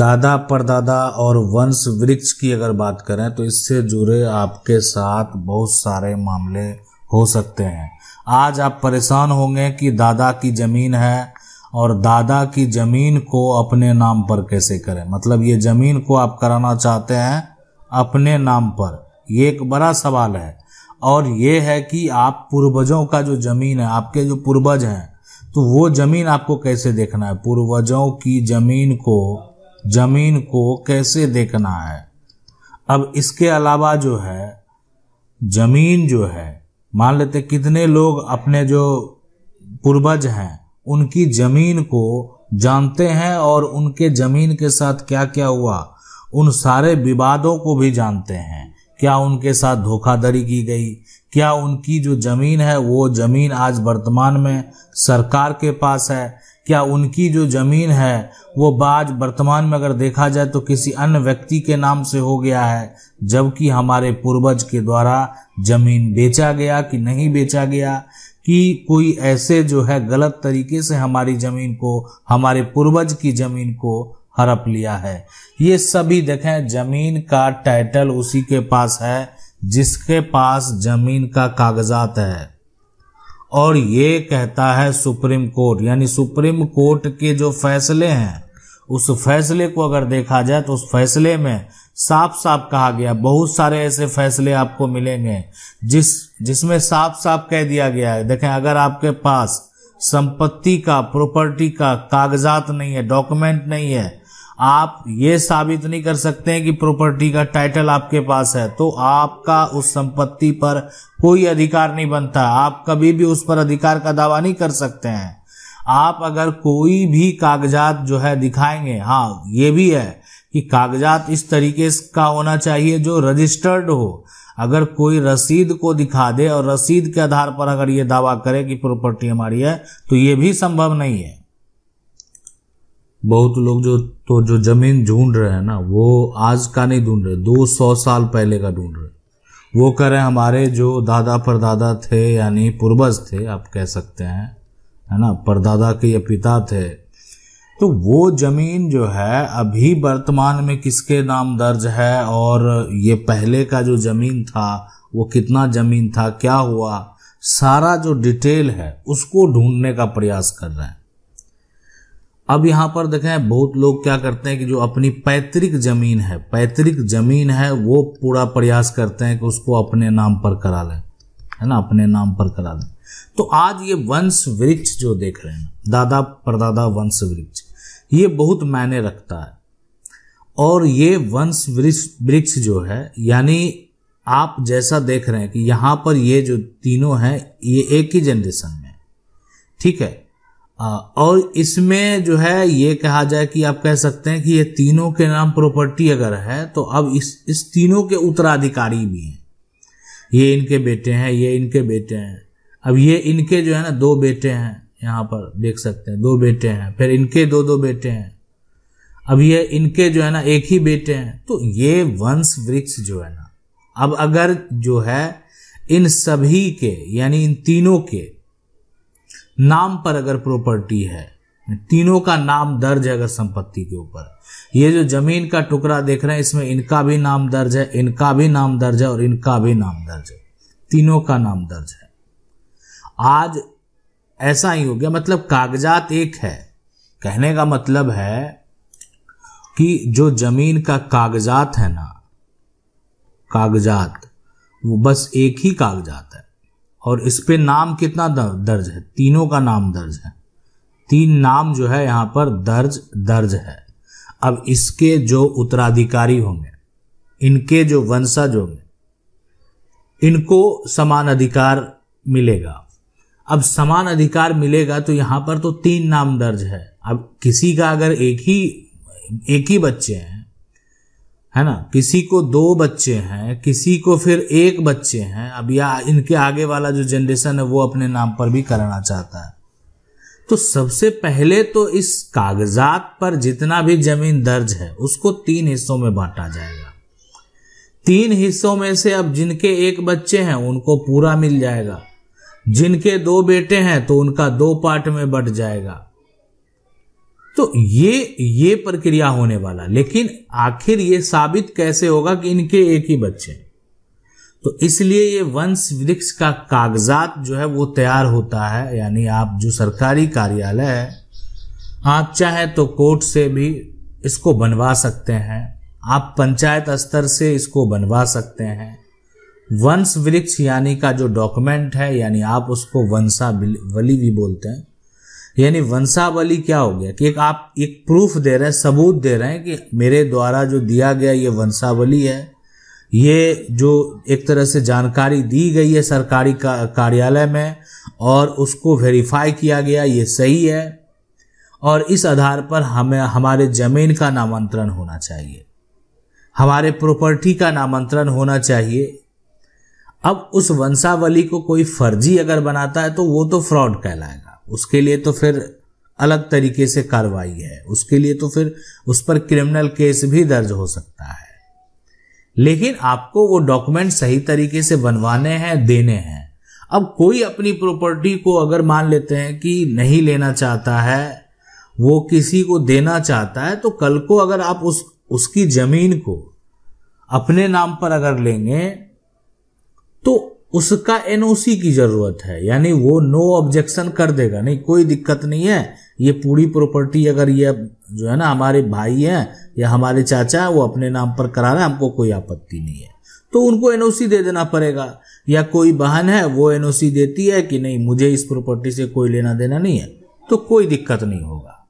दादा परदादा और वंश वृक्ष की अगर बात करें तो इससे जुड़े आपके साथ बहुत सारे मामले हो सकते हैं आज आप परेशान होंगे कि दादा की ज़मीन है और दादा की ज़मीन को अपने नाम पर कैसे करें मतलब ये ज़मीन को आप कराना चाहते हैं अपने नाम पर ये एक बड़ा सवाल है और ये है कि आप पूर्वजों का जो ज़मीन है आपके जो पूर्वज हैं तो वो ज़मीन आपको कैसे देखना है पूर्वजों की ज़मीन को जमीन को कैसे देखना है अब इसके अलावा जो है जमीन जो है मान लेते कितने लोग अपने जो पूर्वज हैं उनकी जमीन को जानते हैं और उनके जमीन के साथ क्या क्या हुआ उन सारे विवादों को भी जानते हैं क्या उनके साथ धोखाधड़ी की गई क्या उनकी जो जमीन है वो जमीन आज वर्तमान में सरकार के पास है क्या उनकी जो जमीन है वो बाज वर्तमान में अगर देखा जाए तो किसी अन्य व्यक्ति के नाम से हो गया है जबकि हमारे पूर्वज के द्वारा जमीन बेचा गया कि नहीं बेचा गया कि कोई ऐसे जो है गलत तरीके से हमारी जमीन को हमारे पूर्वज की जमीन को हड़प लिया है ये सभी देखें जमीन का टाइटल उसी के पास है जिसके पास जमीन का कागजात है और ये कहता है सुप्रीम कोर्ट यानी सुप्रीम कोर्ट के जो फैसले हैं उस फैसले को अगर देखा जाए तो उस फैसले में साफ साफ कहा गया बहुत सारे ऐसे फैसले आपको मिलेंगे जिस जिसमें साफ साफ कह दिया गया है देखें अगर आपके पास संपत्ति का प्रॉपर्टी का कागजात नहीं है डॉक्यूमेंट नहीं है आप ये साबित नहीं कर सकते हैं कि प्रॉपर्टी का टाइटल आपके पास है तो आपका उस संपत्ति पर कोई अधिकार नहीं बनता आप कभी भी उस पर अधिकार का दावा नहीं कर सकते हैं आप अगर कोई भी कागजात जो है दिखाएंगे हाँ ये भी है कि कागजात इस तरीके का होना चाहिए जो रजिस्टर्ड हो अगर कोई रसीद को दिखा दे और रसीद के आधार पर अगर ये दावा करे कि प्रॉपर्टी हमारी है तो ये भी संभव नहीं है बहुत लोग जो तो जो जमीन ढूंढ रहे हैं ना वो आज का नहीं ढूंढ रहे दो सौ साल पहले का ढूंढ रहे वो कह रहे हैं हमारे जो दादा परदादा थे यानी पूर्वज थे आप कह सकते हैं है ना परदादा के या पिता थे तो वो जमीन जो है अभी वर्तमान में किसके नाम दर्ज है और ये पहले का जो जमीन था वो कितना जमीन था क्या हुआ सारा जो डिटेल है उसको ढूंढने का प्रयास कर रहे हैं अब यहां पर देखें बहुत लोग क्या करते हैं कि जो अपनी पैतृक जमीन है पैतृक जमीन है वो पूरा प्रयास करते हैं कि उसको अपने नाम पर करा लें है ना अपने नाम पर करा लें तो आज ये वंश वृक्ष जो देख रहे हैं दादा परदादा वंश वृक्ष ये बहुत मायने रखता है और ये वंश वृक्ष जो है यानी आप जैसा देख रहे हैं कि यहां पर ये जो तीनों हैं ये एक ही जनरेशन में ठीक है और इसमें जो है ये कहा जाए कि आप कह सकते हैं कि ये तीनों के नाम प्रॉपर्टी अगर है तो अब इस इस तीनों के उत्तराधिकारी भी हैं ये इनके बेटे हैं ये इनके बेटे हैं अब ये इनके जो है ना दो बेटे हैं यहाँ पर देख सकते हैं दो बेटे हैं फिर इनके दो दो बेटे हैं अब ये इनके जो है ना एक ही बेटे हैं तो ये वंश वृक्ष जो है ना अब अगर जो है इन सभी के यानी इन तीनों के नाम पर अगर प्रॉपर्टी है तीनों का नाम दर्ज है अगर संपत्ति के ऊपर ये जो जमीन का टुकड़ा देख रहे हैं इसमें इनका भी नाम दर्ज है इनका भी नाम दर्ज है और इनका भी नाम दर्ज है तीनों का नाम दर्ज है आज ऐसा ही हो गया मतलब कागजात एक है कहने का मतलब है कि जो जमीन का कागजात है ना कागजात वो बस एक ही कागजात है और इस पे नाम कितना दर्ज है तीनों का नाम दर्ज है तीन नाम जो है यहां पर दर्ज दर्ज है अब इसके जो उत्तराधिकारी होंगे इनके जो वंशज होंगे इनको समान अधिकार मिलेगा अब समान अधिकार मिलेगा तो यहां पर तो तीन नाम दर्ज है अब किसी का अगर एक ही एक ही बच्चे हैं है ना किसी को दो बच्चे हैं किसी को फिर एक बच्चे हैं अब या इनके आगे वाला जो जनरेशन है वो अपने नाम पर भी करना चाहता है तो सबसे पहले तो इस कागजात पर जितना भी जमीन दर्ज है उसको तीन हिस्सों में बांटा जाएगा तीन हिस्सों में से अब जिनके एक बच्चे हैं उनको पूरा मिल जाएगा जिनके दो बेटे हैं तो उनका दो पार्ट में बट जाएगा तो ये ये प्रक्रिया होने वाला लेकिन आखिर ये साबित कैसे होगा कि इनके एक ही बच्चे तो इसलिए ये वंश वृक्ष का कागजात जो है वो तैयार होता है यानी आप जो सरकारी कार्यालय है आप चाहे तो कोर्ट से भी इसको बनवा सकते हैं आप पंचायत स्तर से इसको बनवा सकते हैं वंश वृक्ष यानी का जो डॉक्यूमेंट है यानी आप उसको वंशावली भी बोलते हैं यानी वंशावली क्या हो गया कि एक आप एक प्रूफ दे रहे हैं सबूत दे रहे हैं कि मेरे द्वारा जो दिया गया ये वंशावली है ये जो एक तरह से जानकारी दी गई है सरकारी का, कार्यालय में और उसको वेरीफाई किया गया ये सही है और इस आधार पर हमें हमारे जमीन का नामांतरण होना चाहिए हमारे प्रॉपर्टी का नामांतरण होना चाहिए अब उस वंशावली को कोई फर्जी अगर बनाता है तो वो तो फ्रॉड कहलाएगा उसके लिए तो फिर अलग तरीके से कार्रवाई है उसके लिए तो फिर उस पर क्रिमिनल केस भी दर्ज हो सकता है लेकिन आपको वो डॉक्यूमेंट सही तरीके से बनवाने हैं देने हैं अब कोई अपनी प्रॉपर्टी को अगर मान लेते हैं कि नहीं लेना चाहता है वो किसी को देना चाहता है तो कल को अगर आप उस उसकी जमीन को अपने नाम पर अगर लेंगे तो उसका एनओसी की जरूरत है यानी वो नो ऑब्जेक्शन कर देगा नहीं कोई दिक्कत नहीं है ये पूरी प्रॉपर्टी अगर ये जो है ना हमारे भाई हैं या हमारे चाचा है वो अपने नाम पर करा रहे हैं हमको कोई आपत्ति नहीं है तो उनको एनओसी दे देना पड़ेगा या कोई बहन है वो एनओसी देती है कि नहीं मुझे इस प्रॉपर्टी से कोई लेना देना नहीं है तो कोई दिक्कत नहीं होगा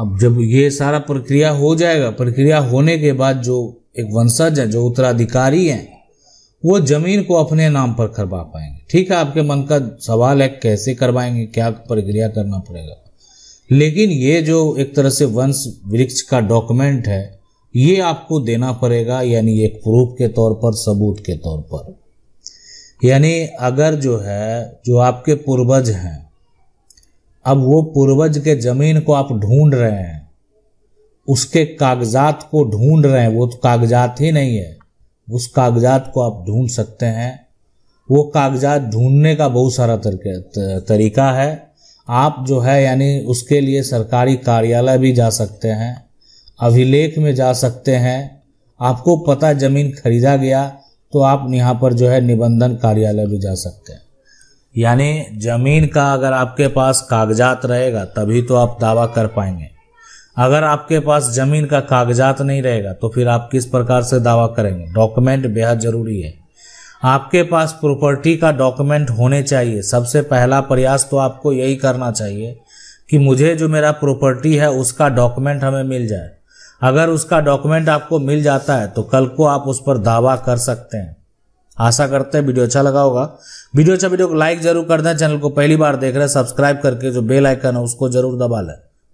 अब जब ये सारा प्रक्रिया हो जाएगा प्रक्रिया होने के बाद जो एक वंशज है जो उत्तराधिकारी है वो जमीन को अपने नाम पर करवा पाएंगे ठीक है आपके मन का सवाल है कैसे करवाएंगे क्या प्रक्रिया करना पड़ेगा लेकिन ये जो एक तरह से वंश वृक्ष का डॉक्यूमेंट है ये आपको देना पड़ेगा यानी एक प्रूफ के तौर पर सबूत के तौर पर यानी अगर जो है जो आपके पूर्वज हैं अब वो पूर्वज के जमीन को आप ढूंढ रहे हैं उसके कागजात को ढूंढ रहे हैं वो तो कागजात ही नहीं है उस कागजात को आप ढूंढ सकते हैं वो कागजात ढूंढने का बहुत सारा तरीका है आप जो है यानी उसके लिए सरकारी कार्यालय भी जा सकते हैं अभिलेख में जा सकते हैं आपको पता ज़मीन खरीदा गया तो आप यहाँ पर जो है निबंधन कार्यालय भी जा सकते हैं यानी ज़मीन का अगर आपके पास कागजात रहेगा तभी तो आप दावा कर पाएंगे अगर आपके पास जमीन का कागजात नहीं रहेगा तो फिर आप किस प्रकार से दावा करेंगे डॉक्यूमेंट बेहद जरूरी है आपके पास प्रॉपर्टी का डॉक्यूमेंट होने चाहिए सबसे पहला प्रयास तो आपको यही करना चाहिए कि मुझे जो मेरा प्रॉपर्टी है उसका डॉक्यूमेंट हमें मिल जाए अगर उसका डॉक्यूमेंट आपको मिल जाता है तो कल को आप उस पर दावा कर सकते हैं आशा करते हैं वीडियो अच्छा लगा होगा वीडियो अच्छा वीडियो को लाइक जरूर कर दें चैनल को पहली बार देख रहे हैं सब्सक्राइब करके जो बेल आइकन है उसको जरूर दबा लें